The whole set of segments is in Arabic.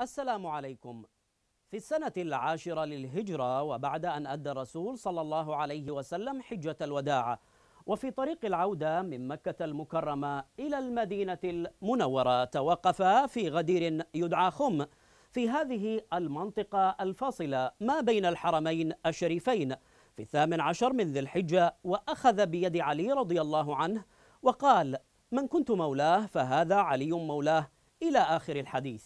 السلام عليكم في السنة العاشرة للهجرة وبعد أن أدى الرسول صلى الله عليه وسلم حجة الوداع وفي طريق العودة من مكة المكرمة إلى المدينة المنورة توقف في غدير يدعى خم في هذه المنطقة الفاصلة ما بين الحرمين الشريفين في الثامن عشر من ذي الحجة وأخذ بيد علي رضي الله عنه وقال من كنت مولاه فهذا علي مولاه إلى آخر الحديث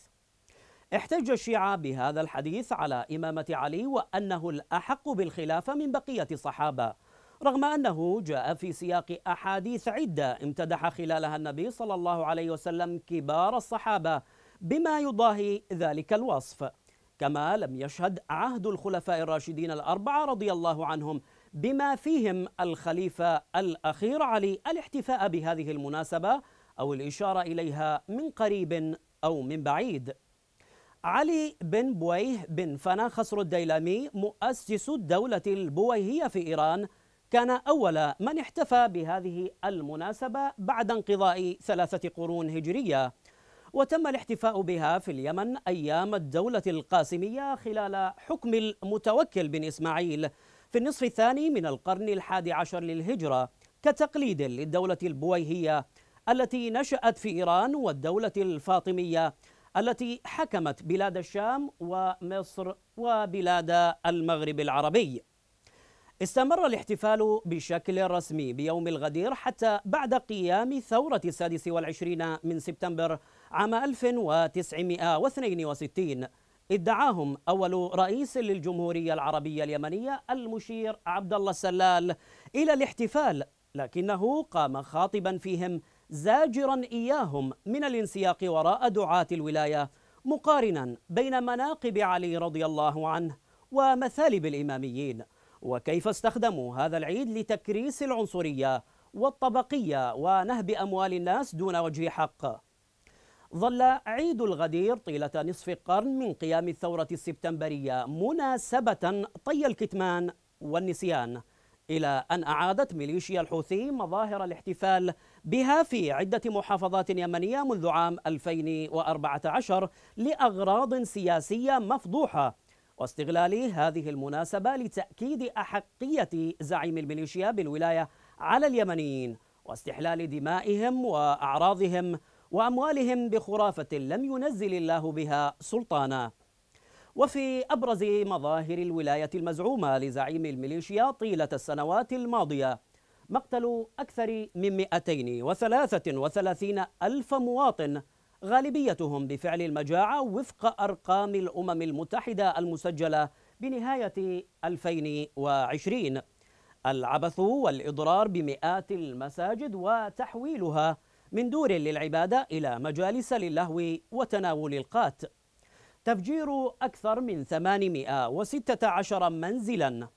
احتج الشيعة بهذا الحديث على إمامة علي وأنه الأحق بالخلافة من بقية الصحابة رغم أنه جاء في سياق أحاديث عدة امتدح خلالها النبي صلى الله عليه وسلم كبار الصحابة بما يضاهي ذلك الوصف كما لم يشهد عهد الخلفاء الراشدين الأربعة رضي الله عنهم بما فيهم الخليفة الأخير علي الاحتفاء بهذه المناسبة أو الإشارة إليها من قريب أو من بعيد علي بن بويه بن فنا خسر الديلمي مؤسس الدولة البويهية في إيران كان أول من احتفى بهذه المناسبة بعد انقضاء ثلاثة قرون هجرية وتم الاحتفاء بها في اليمن أيام الدولة القاسمية خلال حكم المتوكل بن إسماعيل في النصف الثاني من القرن الحادي عشر للهجرة كتقليد للدولة البويهية التي نشأت في إيران والدولة الفاطمية التي حكمت بلاد الشام ومصر وبلاد المغرب العربي استمر الاحتفال بشكل رسمي بيوم الغدير حتى بعد قيام ثورة السادس والعشرين من سبتمبر عام 1962 ادعاهم أول رئيس للجمهورية العربية اليمنية المشير عبد الله السلال إلى الاحتفال لكنه قام خاطبا فيهم زاجرا إياهم من الانسياق وراء دعاة الولاية مقارنا بين مناقب علي رضي الله عنه ومثالب الإماميين وكيف استخدموا هذا العيد لتكريس العنصرية والطبقية ونهب أموال الناس دون وجه حق ظل عيد الغدير طيلة نصف قرن من قيام الثورة السبتمبرية مناسبة طي الكتمان والنسيان إلى أن أعادت ميليشيا الحوثي مظاهر الاحتفال بها في عدة محافظات يمنية منذ عام 2014 لأغراض سياسية مفضوحة واستغلال هذه المناسبة لتأكيد أحقية زعيم الميليشيا بالولاية على اليمنيين واستحلال دمائهم وأعراضهم وأموالهم بخرافة لم ينزل الله بها سلطانا وفي أبرز مظاهر الولاية المزعومة لزعيم الميليشيا طيلة السنوات الماضية مقتل أكثر من 233 ألف مواطن غالبيتهم بفعل المجاعة وفق أرقام الأمم المتحدة المسجلة بنهاية 2020 العبث والإضرار بمئات المساجد وتحويلها من دور للعبادة إلى مجالس للهو وتناول القات تفجير أكثر من 816 منزلا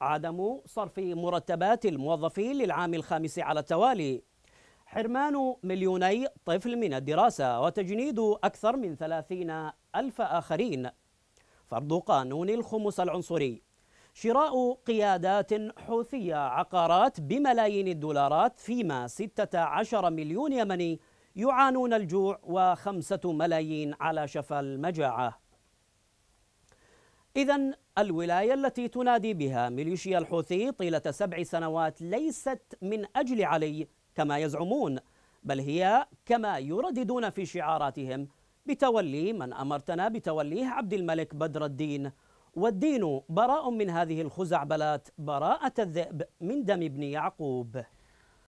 عدم صرف مرتبات الموظفين للعام الخامس على التوالي حرمان مليوني طفل من الدراسة وتجنيد أكثر من 30 ألف آخرين فرض قانون الخمس العنصري شراء قيادات حوثية عقارات بملايين الدولارات فيما 16 مليون يمني يعانون الجوع وخمسة ملايين على شفا المجاعة إذا الولاية التي تنادي بها ميليشيا الحوثي طيلة سبع سنوات ليست من أجل علي كما يزعمون بل هي كما يرددون في شعاراتهم بتولي من أمرتنا بتوليه عبد الملك بدر الدين والدين براء من هذه الخزعبلات براءة الذئب من دم ابن يعقوب